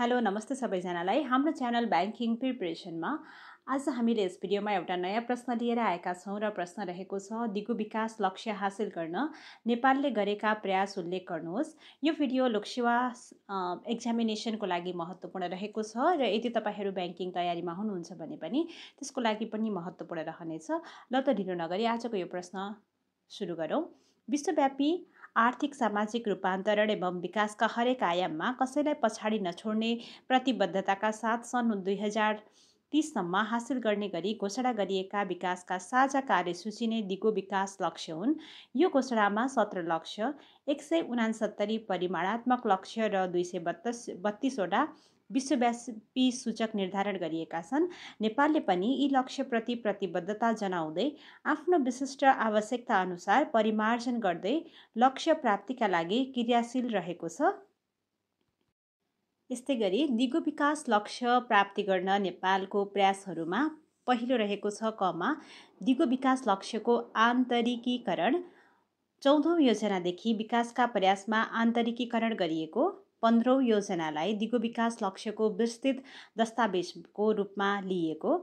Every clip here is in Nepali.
हेलो नमस्ते सबैजनालाई हाम्रो च्यानल ब्याङ्किङ प्रिपरेसनमा आज हामीले यस भिडियोमा एउटा नयाँ प्रश्न लिएर आएका छौँ र प्रश्न रहेको छ दिगो विकास लक्ष्य हासिल गर्न नेपालले गरेका प्रयास उल्लेख गर्नुहोस् यो भिडियो लोकसेवा एक्जामिनेसनको लागि महत्त्वपूर्ण रहेको छ र यदि तपाईँहरू ब्याङ्किङ तयारीमा हुनुहुन्छ भने पनि त्यसको लागि पनि महत्त्वपूर्ण रहनेछ ल त ढिलो नगरी आजको यो प्रश्न सुरु गरौँ विश्वव्यापी आर्थिक सामाजिक रूपान्तरण एवं विकासका हरेक आयाममा कसैलाई पछाडि नछोड्ने प्रतिबद्धताका साथ सन् दुई हजार तिससम्म हासिल गर्ने गरी घोषणा गरिएका विकासका साझा कार्यसूची नै दिगो विकास लक्ष्य हुन् यो घोषणामा सत्र लक्ष्य एक सय उनासत्तरी परिमाणात्मक लक्ष्य र दुई सय बत्तस बत्तिसवटा विश्वव्यापी सूचक निर्धारण गरिएका छन् नेपालले पनि यी लक्ष्यप्रति प्रतिबद्धता जनाउँदै आफ्नो विशिष्ट आवश्यकता अनुसार परिमार्जन गर्दै लक्ष्य प्राप्तिका लागि क्रियाशील रहेको छ यस्तै गरी दिगो विकास लक्ष्य प्राप्ति गर्न नेपालको प्रयासहरूमा पहिलो रहेको छ कमा दिगो विकास लक्ष्यको आन्तरिकीकरण चौधौँ योजनादेखि विकासका प्रयासमा आन्तरिकीकरण गरिएको पन्ध्रौँ योजनालाई दिगो विकास लक्ष्यको विस्तृत दस्तावेजको रूपमा लिएको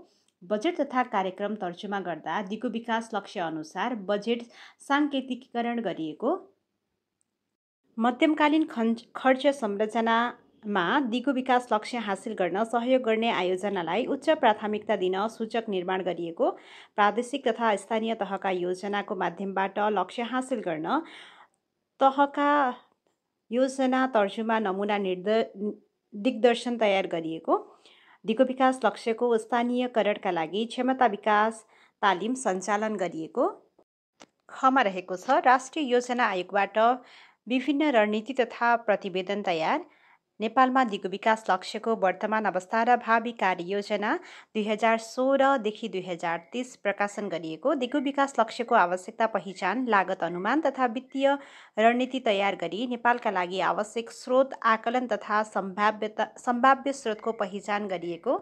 बजेट तथा कार्यक्रम तर्जुमा गर्दा दिगो विकास लक्ष्य अनुसार बजेट साङ्केतिकीकरण गरिएको मध्यमकालीन खर्च खर्च संरचनामा दिगो विकास लक्ष्य हासिल गर्न सहयोग गर्ने आयोजनालाई उच्च प्राथमिकता दिन सूचक निर्माण गरिएको प्रादेशिक तथा स्थानीय तहका योजनाको माध्यमबाट लक्ष्य हासिल गर्न तहका योजना तर्जुमा नमुना निर्द दिग्दर्शन तयार गरिएको दिगो विकास लक्ष्यको स्थानीयकरणका लागि क्षमता विकास तालिम सञ्चालन गरिएको खमा रहेको छ राष्ट्रिय योजना आयोगबाट विभिन्न रणनीति तथा प्रतिवेदन तयार नेपालमा दिगो विकास लक्ष्यको वर्तमान अवस्था र भावी कार्ययोजना दुई हजार सोह्रदेखि दुई हजार तिस प्रकाशन गरिएको दिगो विकास लक्ष्यको आवश्यकता पहिचान लागत अनुमान तथा वित्तीय रणनीति तयार गरी नेपालका लागि आवश्यक स्रोत आकलन तथा सम्भाव्यता सम्भाव्य स्रोतको पहिचान गरिएको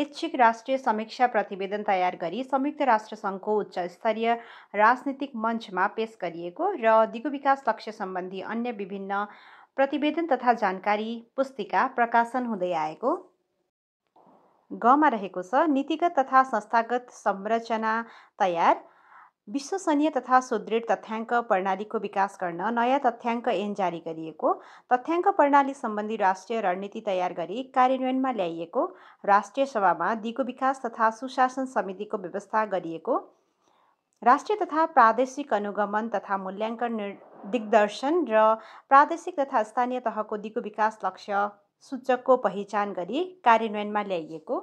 ऐच्छिक राष्ट्रिय समीक्षा प्रतिवेदन तयार गरी संयुक्त राष्ट्रसङ्घको उच्च स्तरीय राजनीतिक मञ्चमा पेस गरिएको र दिगो विकास लक्ष्य सम्बन्धी अन्य विभिन्न प्रतिवेदन तथा जानकारी पुस्तिका प्रकाशन हुँदै आएको गमा रहेको छ नीतिगत तथा संस्थागत संरचना तयार विश्वसनीय तथा सुदृढ तथ्याङ्क प्रणालीको विकास गर्न नयाँ तथ्याङ्क ऐन जारी गरिएको तथ्याङ्क प्रणाली सम्बन्धी राष्ट्रिय रणनीति तयार गरी कार्यान्वयनमा ल्याइएको राष्ट्रिय सभामा दिगो विकास तथा सुशासन समितिको व्यवस्था गरिएको राष्ट्रिय तथा प्रादेशिक अनुगमन तथा मूल्याङ्कन दिग्दर्शन र प्रादेशिक तथा स्थानीय तहको दिगो विकास लक्ष्य सूचकको पहिचान गरी कार्यान्वयनमा ल्याइएको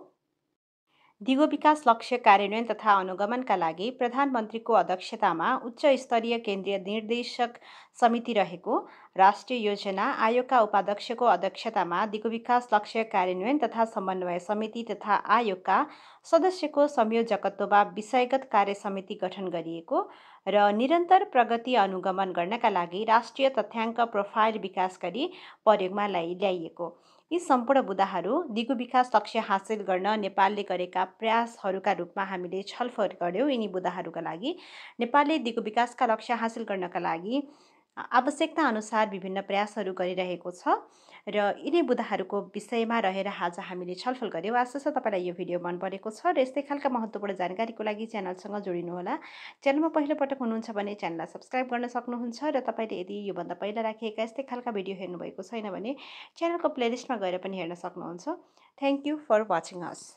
दिगो विकास लक्ष्य कार्यान्वयन तथा अनुगमनका लागि प्रधानमन्त्रीको अध्यक्षतामा उच्च स्तरीय केन्द्रीय निर्देशक समिति रहेको राष्ट्रिय योजना आयोगका उपाध्यक्षको अध्यक्षतामा दिगो विकास लक्ष्य कार्यान्वयन तथा समन्वय समिति तथा आयोगका सदस्यको संयोजकत्वमा विषयगत कार्य समिति गठन गरिएको र निरन्तर प्रगति अनुगमन गर्नका लागि राष्ट्रिय तथ्याङ्क प्रोफाइल विकास गरी प्रयोगमा ल्याइएको यी सम्पूर्ण बुदाहरू दिगो विकास लक्ष्य हासिल गर्न नेपालले गरेका प्रयासहरूका रूपमा हामीले छलफल गऱ्यौँ यिनी बुदाहरूका लागि नेपालले दिगो विकासका लक्ष्य हासिल गर्नका लागि आवश्यकता अनुसार विभिन्न प्रयासहरू गरिरहेको छ र यिनै बुदाहरूको विषयमा रहेर आज हामीले छलफल गऱ्यौँ आशा छ तपाईँलाई यो भिडियो मन परेको छ र यस्तै खालका महत्त्वपूर्ण जानकारीको लागि च्यानलसँग जोडिनुहोला च्यानलमा पहिलोपटक हुनुहुन्छ भने च्यानललाई सब्सक्राइब गर्न सक्नुहुन्छ र तपाईँले यदि योभन्दा पहिला राखिएका यस्तै खालका भिडियो हेर्नुभएको छैन भने च्यानलको प्लेलिस्टमा गएर पनि हेर्न सक्नुहुन्छ thank you for watching us